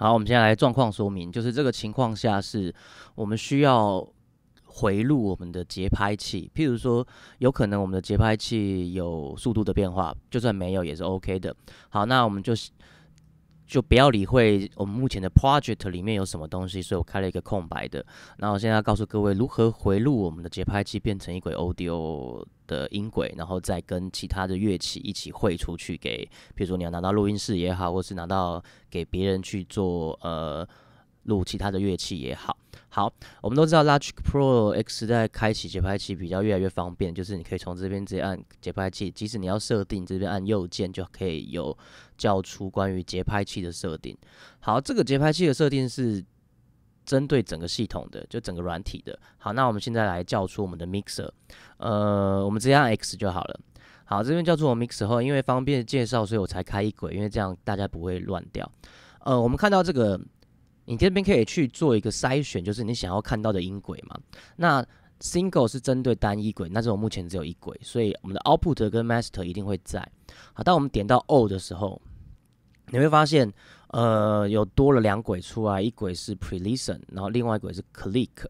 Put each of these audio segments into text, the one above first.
好，我们接下来状况说明，就是这个情况下是，我们需要回录我们的节拍器，譬如说，有可能我们的节拍器有速度的变化，就算没有也是 O K 的。好，那我们就就不要理会我们目前的 project 里面有什么东西，所以我开了一个空白的。那我现在要告诉各位如何回录我们的节拍器变成一轨 audio 的音轨，然后再跟其他的乐器一起汇出去，给比如说你要拿到录音室也好，或是拿到给别人去做呃。录其他的乐器也好，好，我们都知道 Logic Pro X 在开启节拍器比较越来越方便，就是你可以从这边直接按节拍器，即使你要设定，这边按右键就可以有叫出关于节拍器的设定。好，这个节拍器的设定是针对整个系统的，就整个软体的。好，那我们现在来叫出我们的 Mixer，呃，我们直接按 X 就好了。好，这边叫出我 m i x 后，因为方便介绍，所以我才开一轨，因为这样大家不会乱掉。呃，我们看到这个。你这边可以去做一个筛选，就是你想要看到的音轨嘛。那 single 是针对单一轨，那这种目前只有一轨，所以我们的 output 跟 master 一定会在。好，当我们点到 O 的时候，你会发现，呃，有多了两轨出来，一轨是 pre listen，然后另外一轨是 click。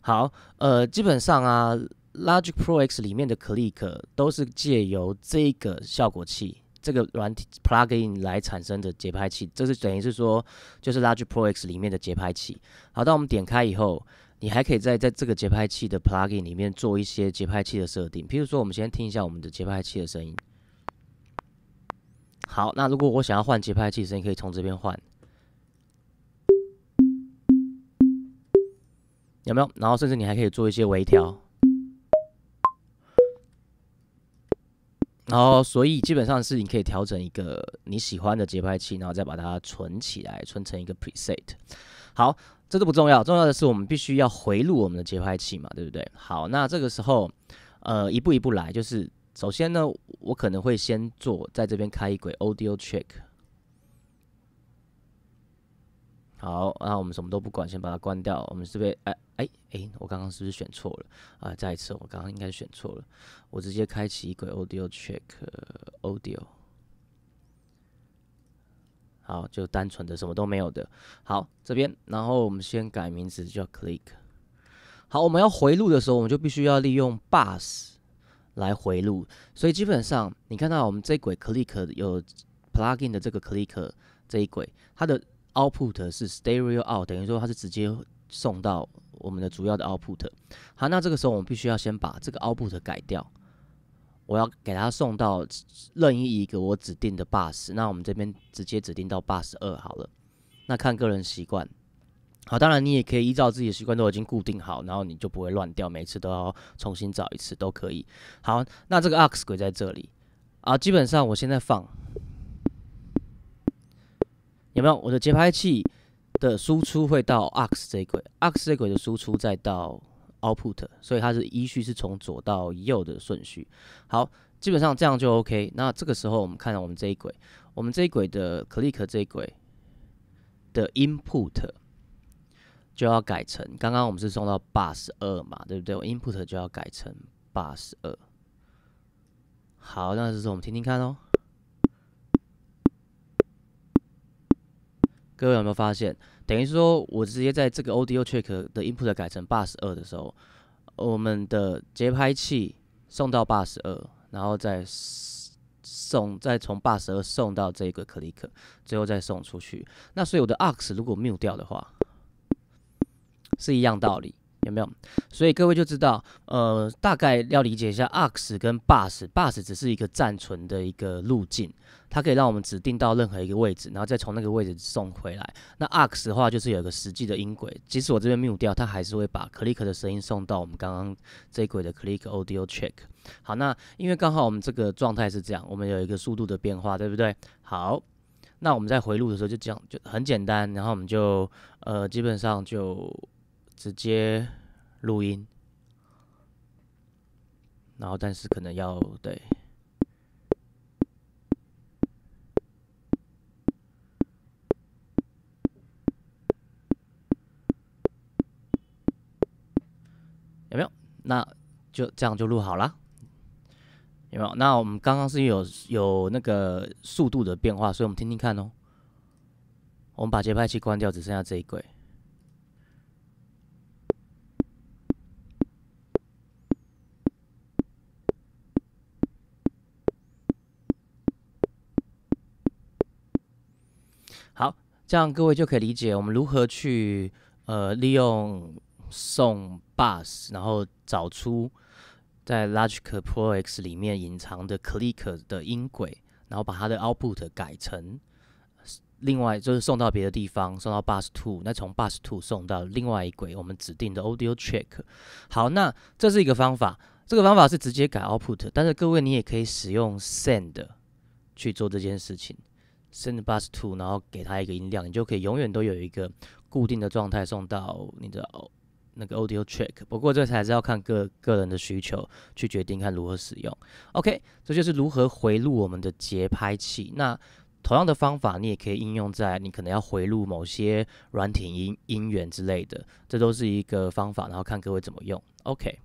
好，呃，基本上啊，Logic Pro X 里面的 click 都是借由这个效果器。这个软体 plugin 来产生的节拍器，这是等于是说，就是 l r g e Pro X 里面的节拍器。好，当我们点开以后，你还可以在在这个节拍器的 plugin 里面做一些节拍器的设定。譬如说，我们先听一下我们的节拍器的声音。好，那如果我想要换节拍器声音，可以从这边换，有没有？然后甚至你还可以做一些微调。然后，所以基本上是你可以调整一个你喜欢的节拍器，然后再把它存起来，存成一个 preset。好，这都不重要，重要的是我们必须要回录我们的节拍器嘛，对不对？好，那这个时候，呃，一步一步来，就是首先呢，我可能会先做，在这边开一轨 audio c h e c k 好，那我们什么都不管，先把它关掉。我们这边，哎哎哎，我刚刚是不是选错了啊？再一次，我刚刚应该选错了。我直接开启一轨 Audio Check Audio。好，就单纯的什么都没有的。好，这边，然后我们先改名字叫 Click。好，我们要回路的时候，我们就必须要利用 Bus 来回路。所以基本上，你看到我们这轨 Click 有 Plugin 的这个 Click 这一轨，它的 Output 是 Stereo Out，等于说它是直接送到我们的主要的 Output。好，那这个时候我们必须要先把这个 Output 改掉，我要给它送到任意一个我指定的 Bus。那我们这边直接指定到 Bus 二好了。那看个人习惯。好，当然你也可以依照自己的习惯都已经固定好，然后你就不会乱掉，每次都要重新找一次都可以。好，那这个 Aux 轨在这里啊，基本上我现在放。有没有我的节拍器的输出会到 X 这一轨，X 这一轨的输出再到 output，所以它是依序是从左到右的顺序。好，基本上这样就 OK。那这个时候我们看到我们这一轨，我们这一轨的 click 这一轨的 input 就要改成刚刚我们是送到 bus 二嘛，对不对？input 我就要改成 bus 二。好，那这时候我们听听看哦。各位有没有发现，等于说我直接在这个 audio trick 的 input 改成 bus 二的时候，我们的节拍器送到 bus 二，然后再送，再从 bus 二送到这个 click，最后再送出去。那所以我的 aux 如果没有掉的话，是一样道理。没有，所以各位就知道，呃，大概要理解一下，X 跟 Bus，Bus 只是一个暂存的一个路径，它可以让我们指定到任何一个位置，然后再从那个位置送回来。那 X 的话就是有一个实际的音轨，即使我这边 mute 掉，它还是会把 click 的声音送到我们刚刚这一轨的 click audio c h e c k 好，那因为刚好我们这个状态是这样，我们有一个速度的变化，对不对？好，那我们在回路的时候就这样，就很简单，然后我们就呃，基本上就直接。录音，然后但是可能要对，有没有？那就这样就录好了，有没有？那我们刚刚是有有那个速度的变化，所以我们听听看哦。我们把节拍器关掉，只剩下这一轨。好，这样各位就可以理解我们如何去呃利用送 bus，然后找出在 Logic Pro X 里面隐藏的 click 的音轨，然后把它的 output 改成另外就是送到别的地方，送到 bus two，那从 bus two 送到另外一轨我们指定的 audio track。好，那这是一个方法，这个方法是直接改 output，但是各位你也可以使用 send 去做这件事情。send bus t o 然后给它一个音量，你就可以永远都有一个固定的状态送到你的那个 audio track。不过这才是要看个个人的需求去决定看如何使用。OK，这就是如何回录我们的节拍器。那同样的方法，你也可以应用在你可能要回录某些软体音音源之类的，这都是一个方法，然后看各位怎么用。OK。